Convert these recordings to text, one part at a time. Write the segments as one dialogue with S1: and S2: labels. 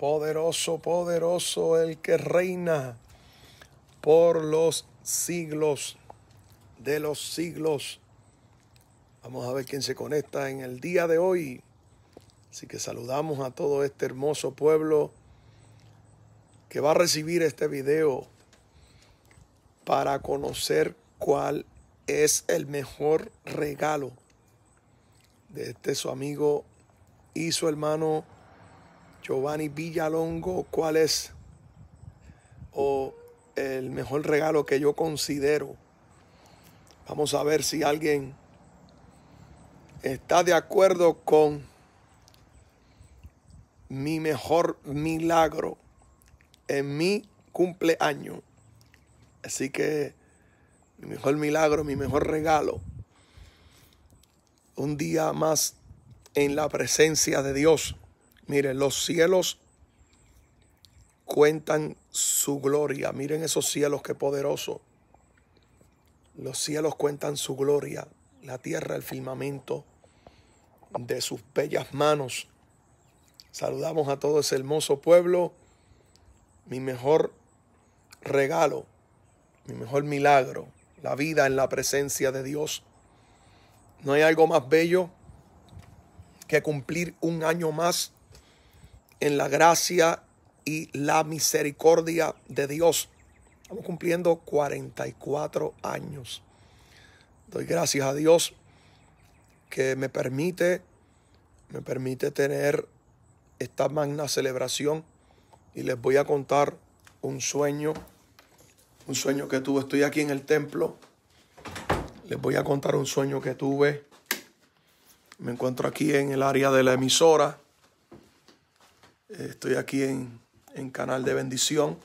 S1: Poderoso, poderoso el que reina por los siglos de los siglos. Vamos a ver quién se conecta en el día de hoy. Así que saludamos a todo este hermoso pueblo que va a recibir este video para conocer cuál es el mejor regalo de este su amigo y su hermano Giovanni Villalongo, cuál es o el mejor regalo que yo considero. Vamos a ver si alguien está de acuerdo con mi mejor milagro en mi cumpleaños. Así que mi mejor milagro, mi mejor regalo. Un día más en la presencia de Dios. Miren, los cielos cuentan su gloria. Miren esos cielos, qué poderoso. Los cielos cuentan su gloria. La tierra, el firmamento de sus bellas manos. Saludamos a todo ese hermoso pueblo. Mi mejor regalo, mi mejor milagro, la vida en la presencia de Dios. No hay algo más bello que cumplir un año más en la gracia y la misericordia de Dios. Estamos cumpliendo 44 años. Doy gracias a Dios que me permite, me permite tener esta magna celebración y les voy a contar un sueño, un sueño que tuve. Estoy aquí en el templo. Les voy a contar un sueño que tuve. Me encuentro aquí en el área de la emisora Estoy aquí en, Canal de Bendición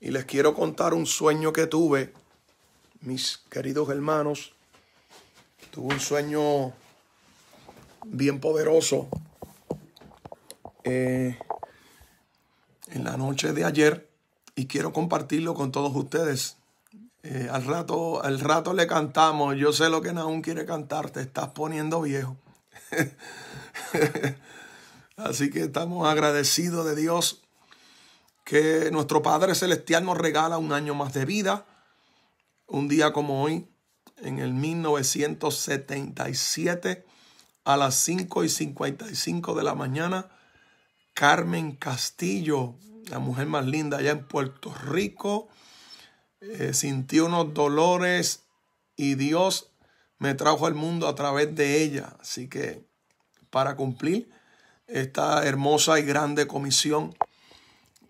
S1: y les quiero contar un sueño que tuve, mis queridos hermanos. Tuve un sueño bien poderoso. Eh, en la noche de ayer y quiero compartirlo con todos ustedes. Eh, al, rato, al rato le cantamos, yo sé lo que Naún quiere cantar, te estás poniendo viejo. Así que estamos agradecidos de Dios que nuestro Padre Celestial nos regala un año más de vida. Un día como hoy, en el 1977, a las 5 y 55 de la mañana, Carmen Castillo, la mujer más linda allá en Puerto Rico, eh, sintió unos dolores y Dios me trajo al mundo a través de ella. Así que para cumplir esta hermosa y grande comisión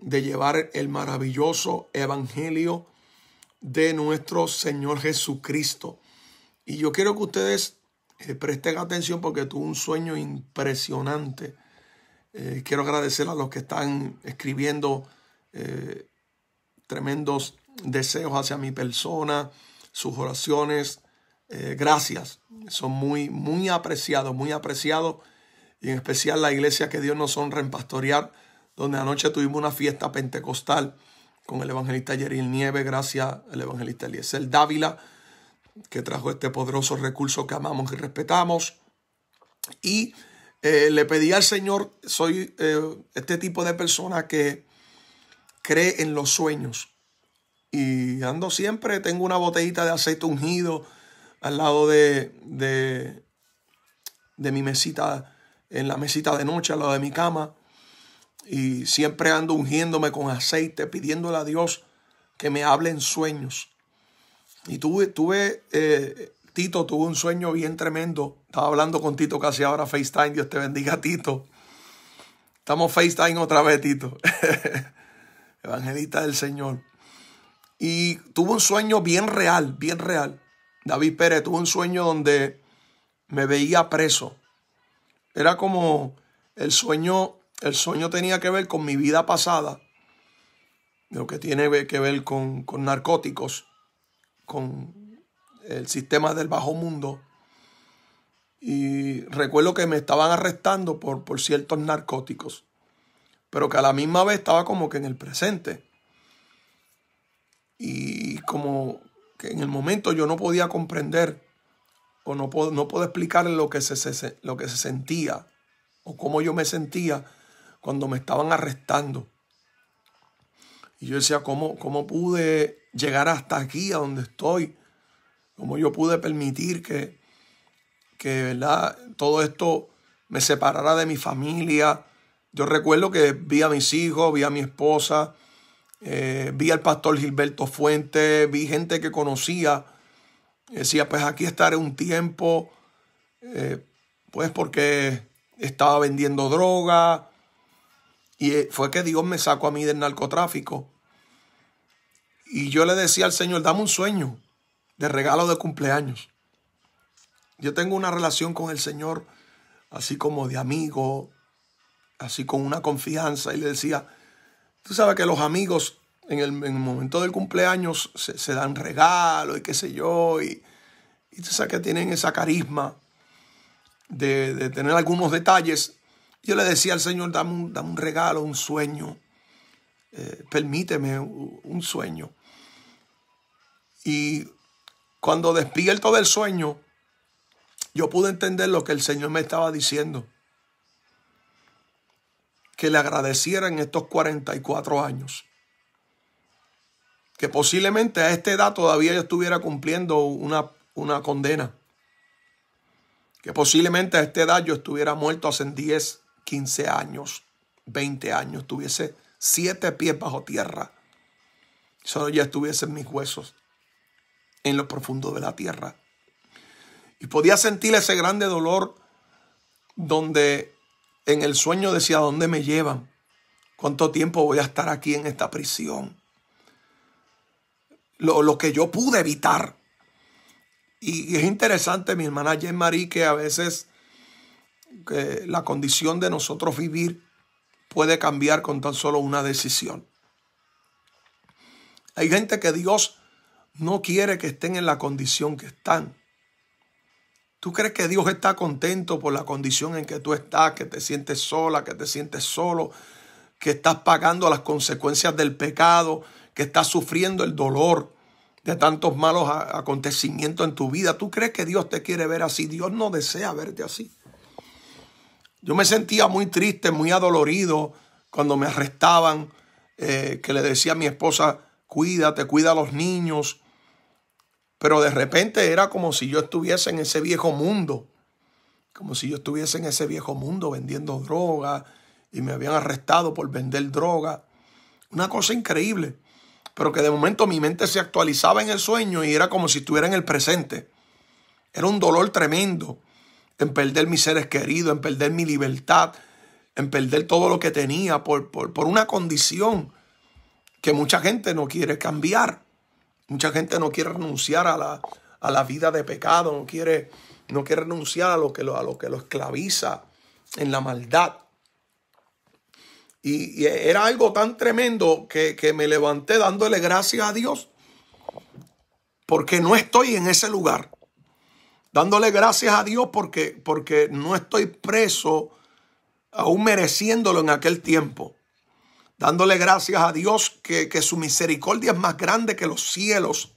S1: de llevar el maravilloso evangelio de nuestro Señor Jesucristo. Y yo quiero que ustedes eh, presten atención porque tuve un sueño impresionante. Eh, quiero agradecer a los que están escribiendo eh, tremendos deseos hacia mi persona, sus oraciones. gracias. Son muy, muy apreciados, muy apreciados y en especial la iglesia que Dios nos honra en pastorear, donde anoche tuvimos una fiesta pentecostal con el evangelista Jeril Nieve, gracias al evangelista Eliezer Dávila, que trajo este poderoso recurso que amamos y respetamos. Y eh, le pedí al Señor, soy eh, este tipo de persona que cree en los sueños. Y ando siempre, tengo una botellita de aceite ungido al lado de, de, de mi mesita en la mesita de noche, a lado de mi cama. Y siempre ando ungiéndome con aceite, pidiéndole a Dios que me hable en sueños. Y tuve, tuve eh, Tito, tuvo un sueño bien tremendo. Estaba hablando con Tito casi ahora FaceTime. Dios te bendiga, Tito. Estamos FaceTime otra vez, Tito. Evangelista del Señor. Y tuvo un sueño bien real, bien real. David Pérez tuvo un sueño donde me veía preso. Era como el sueño, el sueño tenía que ver con mi vida pasada, lo que tiene que ver con, narcóticos, con el sistema del bajo mundo. Y recuerdo que me estaban arrestando por, por ciertos narcóticos, pero que a la misma vez estaba como que en el presente. Y como que en el momento yo no podía comprender no puedo, no puedo explicar lo que se, lo que se sentía o cómo yo me sentía cuando me estaban arrestando. Y yo decía, ¿cómo, cómo pude llegar hasta aquí, a donde estoy? ¿Cómo yo pude permitir que, que todo esto me separara de mi familia? Yo recuerdo que vi a mis hijos, vi a mi esposa, eh, vi al pastor Gilberto Fuente, vi gente que conocía decía, pues aquí estaré un tiempo, eh, pues porque estaba vendiendo droga. Y eh, fue que Dios me sacó a mí del narcotráfico. Y yo le decía al Señor, dame un sueño de regalo de cumpleaños. Yo tengo una relación con el Señor, así como de amigo, así con una confianza. Y le decía, tú sabes que los amigos en el, momento del cumpleaños se, dan regalos y qué sé yo, y, tú sabes que tienen esa carisma de, tener algunos detalles. Yo le decía al Señor, dame un, regalo, un sueño, eh, permíteme un sueño. Y cuando despierto del sueño, yo pude entender lo que el Señor me estaba diciendo. Que le agradeciera en estos 44 años que posiblemente a esta edad todavía yo estuviera cumpliendo una, condena. Que posiblemente a esta edad yo estuviera muerto hace 10, 15 años, 20 años, tuviese siete pies bajo tierra. Solo ya estuviese en mis huesos, en lo profundo de la tierra. Y podía sentir ese grande dolor donde en el sueño decía, ¿dónde me llevan? ¿Cuánto tiempo voy a estar aquí en esta prisión? lo, que yo pude evitar. Y, es interesante, mi hermana Jen Marie, que a veces la condición de nosotros vivir puede cambiar con tan solo una decisión. Hay gente que Dios no quiere que estén en la condición que están. ¿Tú crees que Dios está contento por la condición en que tú estás, que te sientes sola, que te sientes solo, que estás pagando las consecuencias del pecado, que estás sufriendo el dolor de tantos malos acontecimientos en tu vida. ¿Tú crees que Dios te quiere ver así? Dios no desea verte así. Yo me sentía muy triste, muy adolorido cuando me arrestaban, eh, que le decía a mi esposa, cuídate, cuida a los niños. Pero de repente era como si yo estuviese en ese viejo mundo, como si yo estuviese en ese viejo mundo vendiendo droga y me habían arrestado por vender droga. Una cosa increíble pero que de momento mi mente se actualizaba en el sueño y era como si estuviera en el presente. Era un dolor tremendo en perder mis seres queridos, en perder mi libertad, en perder todo lo que tenía por, por, una condición que mucha gente no quiere cambiar. Mucha gente no quiere renunciar a la, vida de pecado, no quiere, no quiere renunciar a lo, que lo, a lo que lo esclaviza en la maldad. Y, era algo tan tremendo que, me levanté dándole gracias a Dios porque no estoy en ese lugar. Dándole gracias a Dios porque, porque no estoy preso aún mereciéndolo en aquel tiempo. Dándole gracias a Dios que, que su misericordia es más grande que los cielos.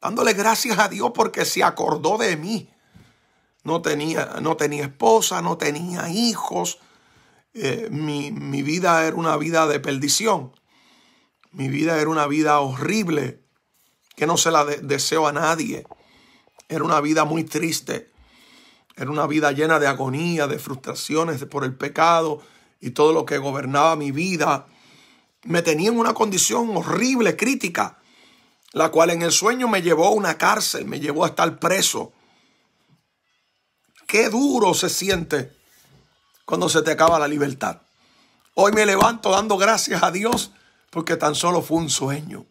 S1: Dándole gracias a Dios porque se acordó de mí. No tenía, no tenía esposa, no tenía hijos, eh, mi, vida era una vida de perdición. Mi vida era una vida horrible, que no se la deseo a nadie. Era una vida muy triste. Era una vida llena de agonía, de frustraciones por el pecado y todo lo que gobernaba mi vida. Me tenía en una condición horrible, crítica, la cual en el sueño me llevó a una cárcel, me llevó a estar preso. Qué duro se siente cuando se te acaba la libertad. Hoy me levanto dando gracias a Dios porque tan solo fue un sueño.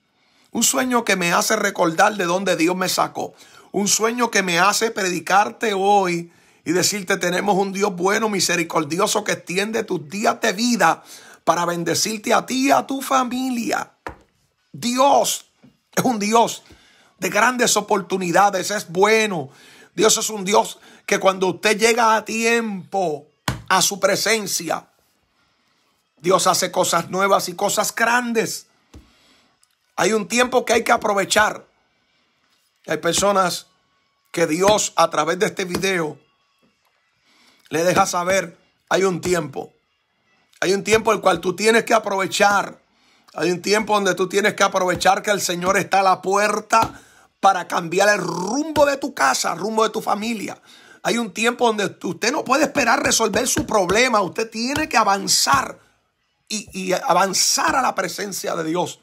S1: Un sueño que me hace recordar de dónde Dios me sacó. Un sueño que me hace predicarte hoy y decirte tenemos un Dios bueno, misericordioso que extiende tus días de vida para bendecirte a ti y a tu familia. Dios es un Dios de grandes oportunidades, es bueno. Dios es un Dios que cuando usted llega a tiempo, a su presencia. Dios hace cosas nuevas y cosas grandes. Hay un tiempo que hay que aprovechar. Hay personas que Dios a través de este video le deja saber, hay un tiempo. Hay un tiempo el cual tú tienes que aprovechar. Hay un tiempo donde tú tienes que aprovechar que el Señor está a la puerta para cambiar el rumbo de tu casa, rumbo de tu familia, hay un tiempo donde usted no puede esperar resolver su problema. Usted tiene que avanzar y, avanzar a la presencia de Dios.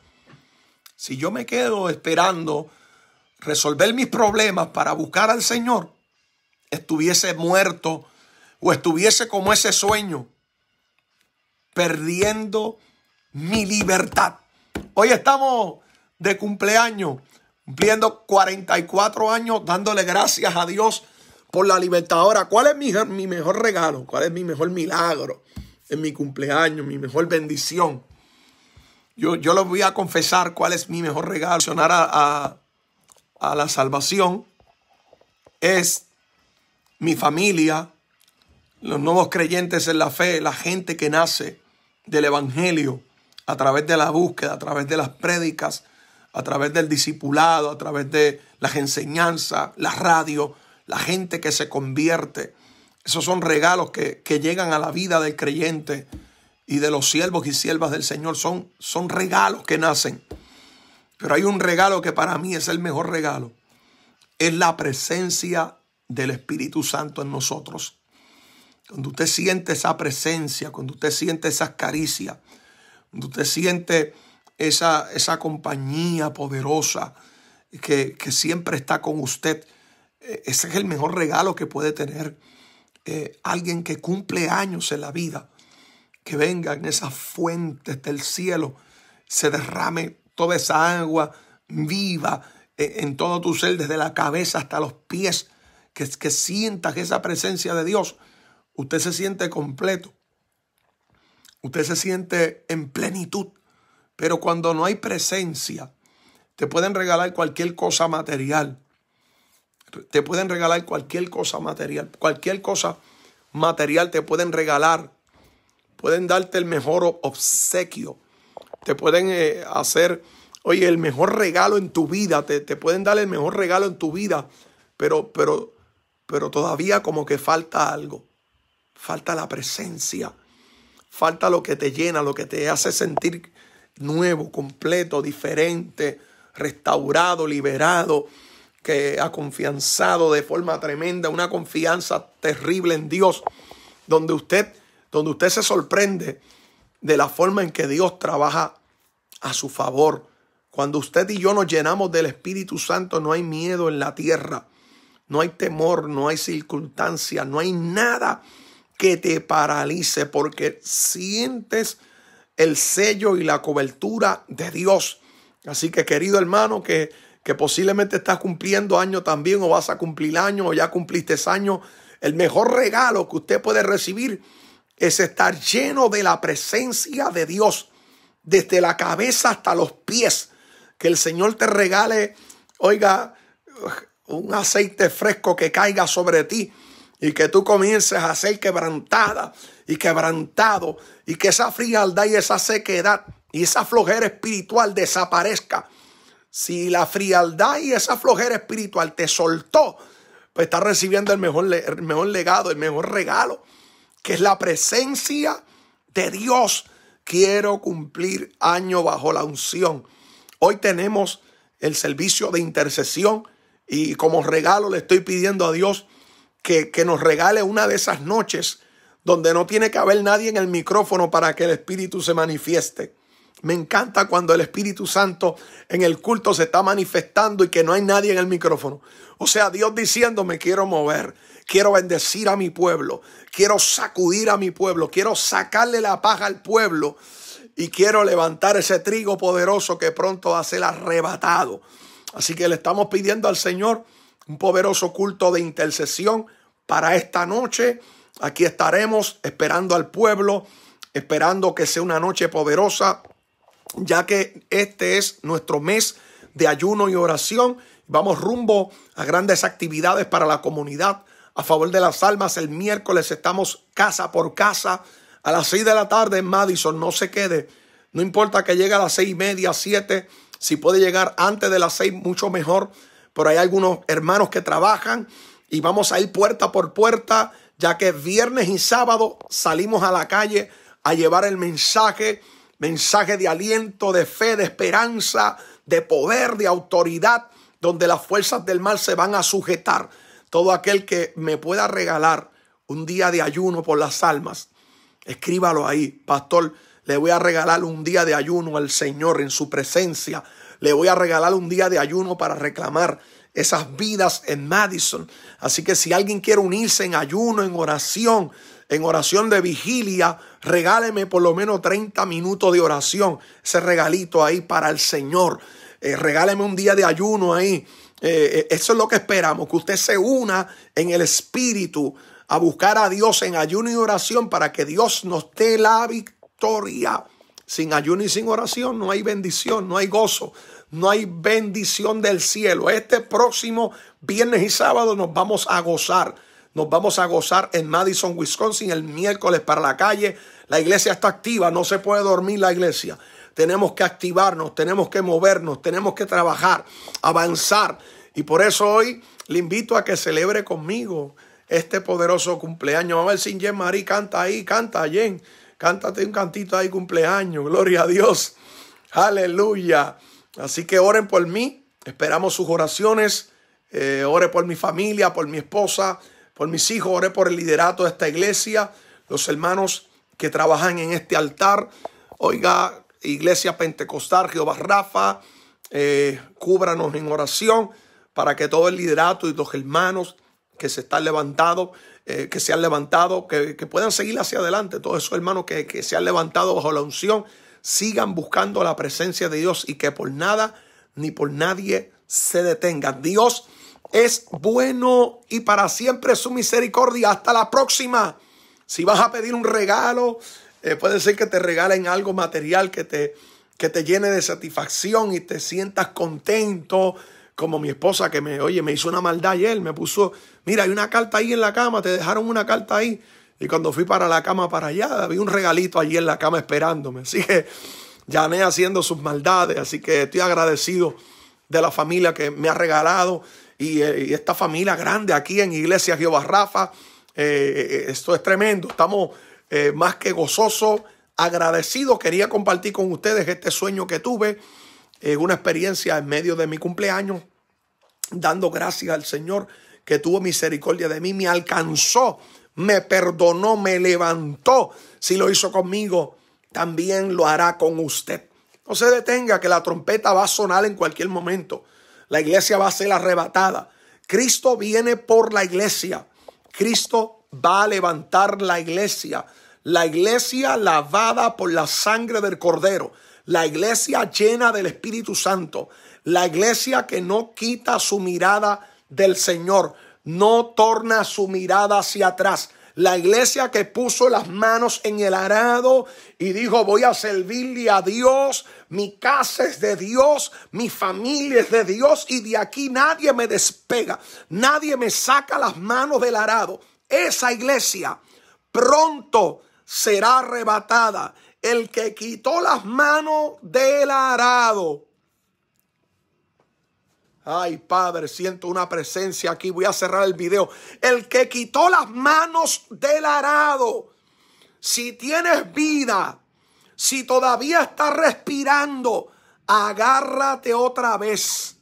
S1: Si yo me quedo esperando resolver mis problemas para buscar al Señor, estuviese muerto o estuviese como ese sueño, perdiendo mi libertad. Hoy estamos de cumpleaños, cumpliendo 44 años, dándole gracias a Dios por la Libertadora. ¿Cuál es mi, mejor regalo? ¿Cuál es mi mejor milagro en mi cumpleaños? Mi mejor bendición. Yo, yo les voy a confesar cuál es mi mejor regalo. Sonar a, a, a la salvación es mi familia, los nuevos creyentes en la fe, la gente que nace del Evangelio a través de la búsqueda, a través de las prédicas, a través del discipulado, a través de las enseñanzas, la radio, la gente que se convierte. Esos son regalos que, llegan a la vida del creyente y de los siervos y siervas del Señor. Son, son regalos que nacen. Pero hay un regalo que para mí es el mejor regalo. Es la presencia del Espíritu Santo en nosotros. Cuando usted siente esa presencia, cuando usted siente esas caricias, cuando usted siente esa, esa compañía poderosa que, que siempre está con usted, eh, ese es el mejor regalo que puede tener eh, alguien que cumple años en la vida. Que venga en esas fuentes del cielo, se derrame toda esa agua viva eh, en, todo tu ser, desde la cabeza hasta los pies, que, que sientas esa presencia de Dios. Usted se siente completo. Usted se siente en plenitud. Pero cuando no hay presencia, te pueden regalar cualquier cosa material te pueden regalar cualquier cosa material, cualquier cosa material te pueden regalar, pueden darte el mejor obsequio, te pueden eh, hacer, oye, el mejor regalo en tu vida, te, te, pueden dar el mejor regalo en tu vida, pero, pero, pero todavía como que falta algo, falta la presencia, falta lo que te llena, lo que te hace sentir nuevo, completo, diferente, restaurado, liberado que ha confianzado de forma tremenda, una confianza terrible en Dios, donde usted, donde usted se sorprende de la forma en que Dios trabaja a su favor. Cuando usted y yo nos llenamos del Espíritu Santo, no hay miedo en la tierra, no hay temor, no hay circunstancia, no hay nada que te paralice, porque sientes el sello y la cobertura de Dios. Así que querido hermano, que que posiblemente estás cumpliendo año también o vas a cumplir año o ya cumpliste año, el mejor regalo que usted puede recibir es estar lleno de la presencia de Dios desde la cabeza hasta los pies. Que el Señor te regale, oiga, un aceite fresco que caiga sobre ti y que tú comiences a ser quebrantada y quebrantado y que esa frialdad y esa sequedad y esa flojera espiritual desaparezca si la frialdad y esa flojera espiritual te soltó, pues estás recibiendo el mejor, mejor legado, el mejor regalo, que es la presencia de Dios. Quiero cumplir año bajo la unción. Hoy tenemos el servicio de intercesión y como regalo le estoy pidiendo a Dios que, que nos regale una de esas noches donde no tiene que haber nadie en el micrófono para que el Espíritu se manifieste. Me encanta cuando el Espíritu Santo en el culto se está manifestando y que no hay nadie en el micrófono. O sea, Dios diciendo, me quiero mover, quiero bendecir a mi pueblo, quiero sacudir a mi pueblo, quiero sacarle la paja al pueblo y quiero levantar ese trigo poderoso que pronto va a ser arrebatado. Así que le estamos pidiendo al Señor un poderoso culto de intercesión para esta noche. Aquí estaremos esperando al pueblo, esperando que sea una noche poderosa, ya que este es nuestro mes de ayuno y oración. Vamos rumbo a grandes actividades para la comunidad a favor de las almas. El miércoles estamos casa por casa a las 6 de la tarde en Madison. No se quede. No importa que llegue a las seis y media, siete. Si puede llegar antes de las seis, mucho mejor. Pero hay algunos hermanos que trabajan y vamos a ir puerta por puerta, ya que viernes y sábado salimos a la calle a llevar el mensaje mensaje de aliento, de fe, de esperanza, de poder, de autoridad, donde las fuerzas del mal se van a sujetar. Todo aquel que me pueda regalar un día de ayuno por las almas, escríbalo ahí, pastor. Le voy a regalar un día de ayuno al Señor en su presencia. Le voy a regalar un día de ayuno para reclamar esas vidas en Madison. Así que si alguien quiere unirse en ayuno, en oración, en oración de vigilia, regáleme por lo menos 30 minutos de oración, ese regalito ahí para el Señor. Eh, regáleme un día de ayuno ahí. Eh, eh, eso es lo que esperamos, que usted se una en el espíritu a buscar a Dios en ayuno y oración para que Dios nos dé la victoria. Sin ayuno y sin oración no hay bendición, no hay gozo, no hay bendición del cielo. Este próximo viernes y sábado nos vamos a gozar. Nos vamos a gozar en Madison, Wisconsin, el miércoles para la calle. La iglesia está activa, no se puede dormir la iglesia. Tenemos que activarnos, tenemos que movernos, tenemos que trabajar, avanzar. Y por eso hoy le invito a que celebre conmigo este poderoso cumpleaños. Vamos a ver si Jen Marie canta ahí, canta Jen. Cántate un cantito ahí, cumpleaños. Gloria a Dios. Aleluya. Así que oren por mí, esperamos sus oraciones, Oren eh, ore por mi familia, por mi esposa, por mis hijos, ore por el liderato de esta iglesia, los hermanos que trabajan en este altar. Oiga, Iglesia Pentecostal, Jehová Rafa, eh, cúbranos en oración para que todo el liderato y los hermanos que se están levantando, eh, que se han levantado, que, puedan seguir hacia adelante, todos esos hermanos que, que se han levantado bajo la unción, sigan buscando la presencia de Dios y que por nada ni por nadie se detengan. Dios es bueno y para siempre su misericordia. Hasta la próxima. Si vas a pedir un regalo, eh, puede ser que te regalen algo material que te, que te llene de satisfacción y te sientas contento. Como mi esposa que me, oye, me hizo una maldad ayer, me puso, mira, hay una carta ahí en la cama, te dejaron una carta ahí. Y cuando fui para la cama para allá, vi un regalito allí en la cama esperándome. Así que llané haciendo sus maldades. Así que estoy agradecido de la familia que me ha regalado. Y, eh, esta familia grande aquí en Iglesia Jehová Rafa. Eh, esto es tremendo. Estamos eh, más que gozosos, agradecidos. Quería compartir con ustedes este sueño que tuve. en una experiencia en medio de mi cumpleaños. Dando gracias al Señor que tuvo misericordia de mí. Me alcanzó me perdonó, me levantó. Si lo hizo conmigo, también lo hará con usted. No se detenga que la trompeta va a sonar en cualquier momento. La iglesia va a ser arrebatada. Cristo viene por la iglesia. Cristo va a levantar la iglesia. La iglesia lavada por la sangre del cordero. La iglesia llena del Espíritu Santo. La iglesia que no quita su mirada del Señor no torna su mirada hacia atrás. La iglesia que puso las manos en el arado y dijo, voy a servirle a Dios, mi casa es de Dios, mi familia es de Dios y de aquí nadie me despega, nadie me saca las manos del arado. Esa iglesia pronto será arrebatada. El que quitó las manos del arado Ay, Padre, siento una presencia aquí. Voy a cerrar el video. El que quitó las manos del arado. Si tienes vida, si todavía estás respirando, agárrate otra vez.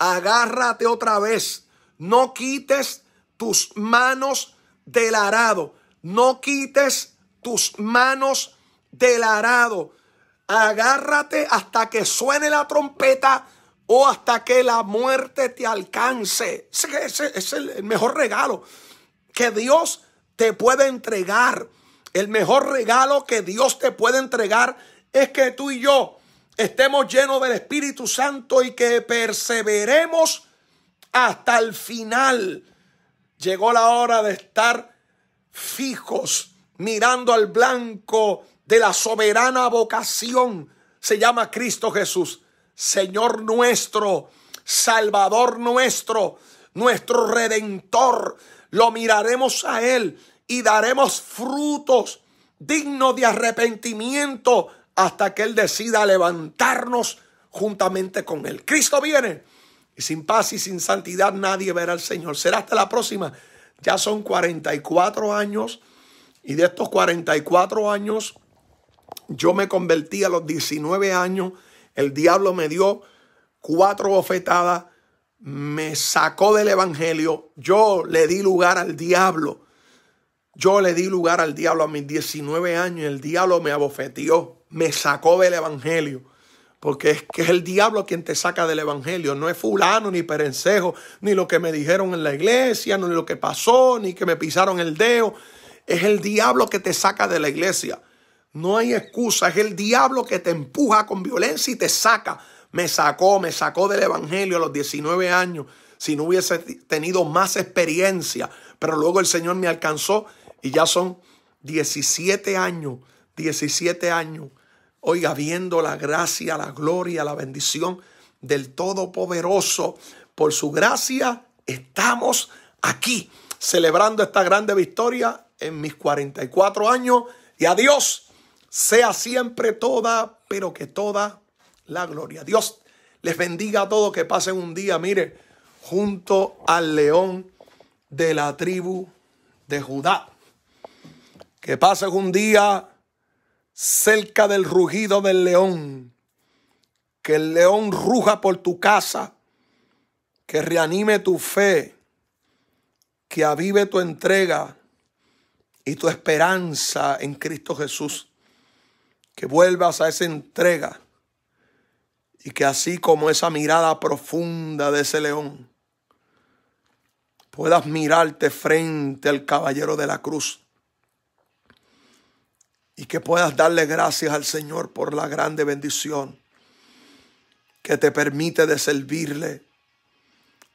S1: Agárrate otra vez. No quites tus manos del arado. No quites tus manos del arado. Agárrate hasta que suene la trompeta hasta que la muerte te alcance. ese es el mejor regalo que Dios te puede entregar. El mejor regalo que Dios te puede entregar es que tú y yo estemos llenos del Espíritu Santo y que perseveremos hasta el final. Llegó la hora de estar fijos, mirando al blanco de la soberana vocación. Se llama Cristo Jesús. Señor nuestro, Salvador nuestro, nuestro Redentor. Lo miraremos a Él y daremos frutos dignos de arrepentimiento hasta que Él decida levantarnos juntamente con Él. Cristo viene y sin paz y sin santidad nadie verá al Señor. Será hasta la próxima. Ya son 44 años y de estos 44 años yo me convertí a los 19 años el diablo me dio cuatro bofetadas, me sacó del evangelio, yo le di lugar al diablo. Yo le di lugar al diablo a mis 19 años, el diablo me abofeteó, me sacó del evangelio. Porque es que es el diablo quien te saca del evangelio. No es fulano, ni perencejo, ni lo que me dijeron en la iglesia, ni lo que pasó, ni que me pisaron el dedo. Es el diablo que te saca de la iglesia. No hay excusa, es el diablo que te empuja con violencia y te saca. Me sacó, me sacó del Evangelio a los 19 años, si no hubiese tenido más experiencia. Pero luego el Señor me alcanzó y ya son 17 años, 17 años. Oiga, viendo la gracia, la gloria, la bendición del Todopoderoso. Por su gracia estamos aquí celebrando esta grande victoria en mis 44 años y adiós sea siempre toda, pero que toda la gloria. Dios les bendiga a todos que pasen un día, mire, junto al león de la tribu de Judá. Que pasen un día cerca del rugido del león. Que el león ruja por tu casa. Que reanime tu fe. Que avive tu entrega y tu esperanza en Cristo Jesús que vuelvas a esa entrega y que así como esa mirada profunda de ese león, puedas mirarte frente al caballero de la cruz y que puedas darle gracias al Señor por la grande bendición que te permite de servirle,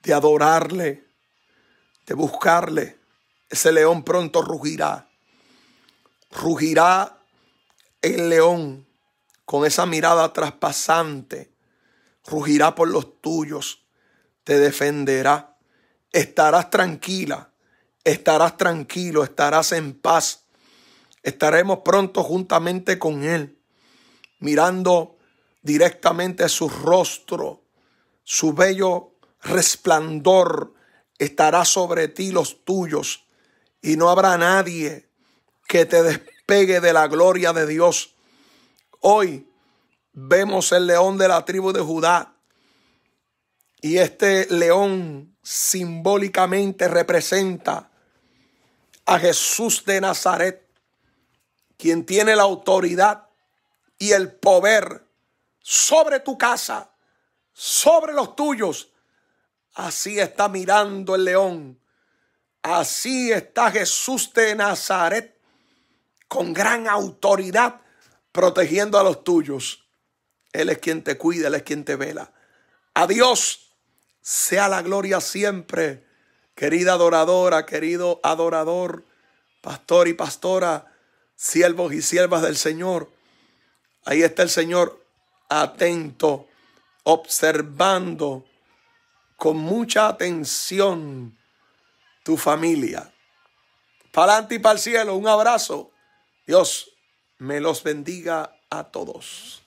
S1: de adorarle, de buscarle. Ese león pronto rugirá, rugirá el león con esa mirada traspasante, rugirá por los tuyos, te defenderá, estarás tranquila, estarás tranquilo, estarás en paz, estaremos pronto juntamente con Él, mirando directamente su rostro, su bello resplandor estará sobre ti los tuyos, y no habrá nadie que te despierta Pegue de la gloria de Dios. Hoy vemos el león de la tribu de Judá y este león simbólicamente representa a Jesús de Nazaret, quien tiene la autoridad y el poder sobre tu casa, sobre los tuyos. Así está mirando el león. Así está Jesús de Nazaret con gran autoridad protegiendo a los tuyos. Él es quien te cuida, Él es quien te vela. A Dios sea la gloria siempre, querida adoradora, querido adorador, pastor y pastora, siervos y siervas del Señor. Ahí está el Señor atento, observando con mucha atención tu familia. Para adelante y para el cielo, un abrazo. Dios me los bendiga a todos.